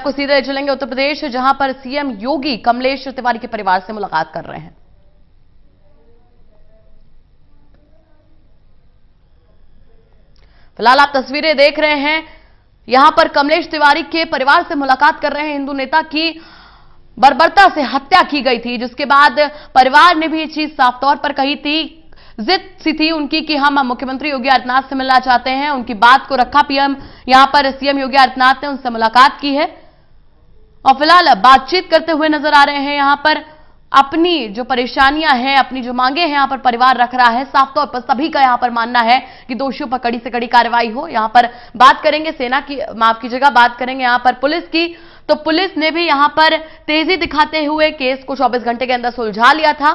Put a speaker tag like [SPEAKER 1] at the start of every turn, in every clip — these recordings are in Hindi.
[SPEAKER 1] आपको सीधे चलेंगे उत्तर प्रदेश जहां पर सीएम योगी कमलेश तिवारी के परिवार से मुलाकात कर रहे हैं फिलहाल आप तस्वीरें देख रहे हैं यहां पर कमलेश तिवारी के परिवार से मुलाकात कर रहे हैं हिंदू नेता की बर्बरता से हत्या की गई थी जिसके बाद परिवार ने भी ये चीज साफ तौर पर कही थी जिद सी थी उनकी कि हम मुख्यमंत्री योगी आदित्यनाथ से मिलना चाहते हैं उनकी बात को रखा पीएम यहां पर सीएम योगी आदित्यनाथ ने उनसे मुलाकात की है और फिलहाल बातचीत करते हुए नजर आ रहे हैं यहां पर अपनी जो परेशानियां हैं अपनी जो मांगे हैं यहां पर परिवार रख रहा है साफ तौर पर सभी का यहां पर मानना है कि दोषियों पर कड़ी से कड़ी कार्रवाई हो यहां पर बात करेंगे सेना की माफ कीजिएगा बात करेंगे यहां पर पुलिस की तो पुलिस ने भी यहां पर तेजी दिखाते हुए केस को चौबीस घंटे के अंदर सुलझा लिया था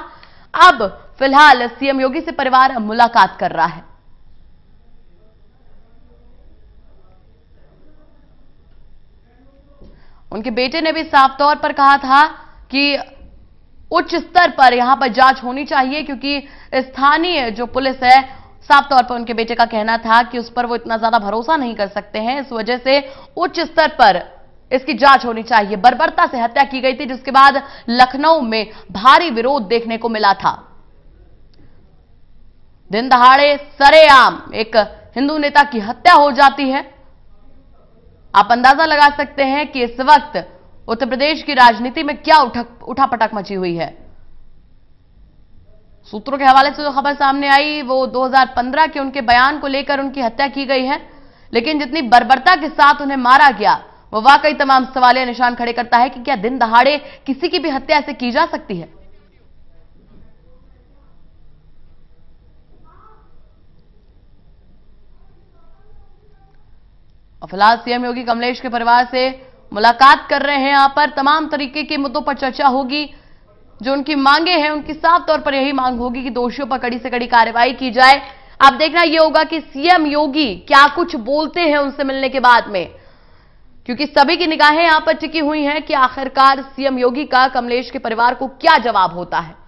[SPEAKER 1] अब फिलहाल सीएम योगी से परिवार मुलाकात कर रहा है उनके बेटे ने भी साफ तौर पर कहा था कि उच्च स्तर पर यहां पर जांच होनी चाहिए क्योंकि स्थानीय जो पुलिस है साफ तौर पर उनके बेटे का कहना था कि उस पर वो इतना ज्यादा भरोसा नहीं कर सकते हैं इस वजह से उच्च स्तर पर इसकी जांच होनी चाहिए बर्बरता से हत्या की गई थी जिसके बाद लखनऊ में भारी विरोध देखने को मिला था दिन दहाड़े सरेआम एक हिंदू नेता की हत्या हो जाती है आप अंदाजा लगा सकते हैं कि इस वक्त उत्तर प्रदेश की राजनीति में क्या उठा पटक मची हुई है सूत्रों के हवाले से जो खबर सामने आई वो 2015 के उनके बयान को लेकर उनकी हत्या की गई है लेकिन जितनी बर्बरता के साथ उन्हें मारा गया वो वाकई तमाम सवाल निशान खड़े करता है कि क्या दिन दहाड़े किसी की भी हत्या ऐसे की जा सकती है और फिलहाल सीएम योगी कमलेश के परिवार से मुलाकात कर रहे हैं यहां पर तमाम तरीके के मुद्दों पर चर्चा होगी जो उनकी मांगे हैं उनकी साफ तौर पर यही मांग होगी कि दोषियों पर कड़ी से कड़ी कार्रवाई की जाए आप देखना यह होगा कि सीएम योगी क्या कुछ बोलते हैं उनसे मिलने के बाद में क्योंकि सभी की निगाहें यहां पर टिकी हुई हैं कि आखिरकार सीएम योगी का कमलेश के परिवार को क्या जवाब होता है